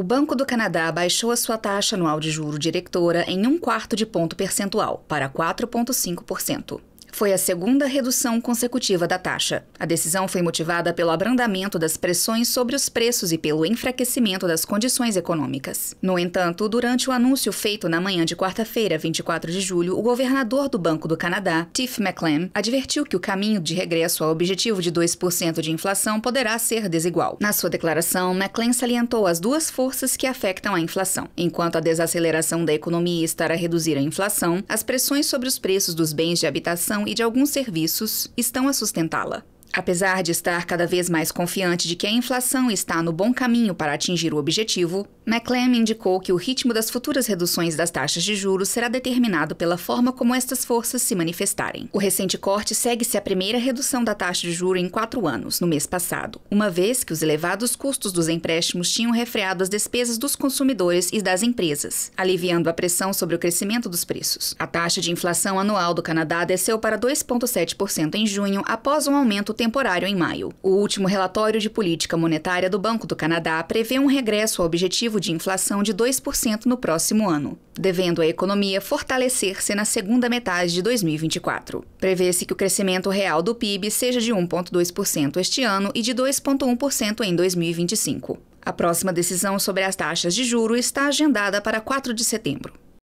O Banco do Canadá baixou a sua taxa anual de juro diretora em um quarto de ponto percentual, para 4,5%. Foi a segunda redução consecutiva da taxa. A decisão foi motivada pelo abrandamento das pressões sobre os preços e pelo enfraquecimento das condições econômicas. No entanto, durante o anúncio feito na manhã de quarta-feira, 24 de julho, o governador do Banco do Canadá, Tiff McClam, advertiu que o caminho de regresso ao objetivo de 2% de inflação poderá ser desigual. Na sua declaração, McClam salientou as duas forças que afetam a inflação. Enquanto a desaceleração da economia estará a reduzir a inflação, as pressões sobre os preços dos bens de habitação e de alguns serviços estão a sustentá-la. Apesar de estar cada vez mais confiante de que a inflação está no bom caminho para atingir o objetivo, McClam indicou que o ritmo das futuras reduções das taxas de juros será determinado pela forma como estas forças se manifestarem. O recente corte segue-se à primeira redução da taxa de juros em quatro anos, no mês passado, uma vez que os elevados custos dos empréstimos tinham refreado as despesas dos consumidores e das empresas, aliviando a pressão sobre o crescimento dos preços. A taxa de inflação anual do Canadá desceu para 2,7% em junho após um aumento temporário em maio. O último relatório de política monetária do Banco do Canadá prevê um regresso ao objetivo de inflação de 2% no próximo ano, devendo a economia fortalecer-se na segunda metade de 2024. Prevê-se que o crescimento real do PIB seja de 1,2% este ano e de 2,1% em 2025. A próxima decisão sobre as taxas de juro está agendada para 4 de setembro.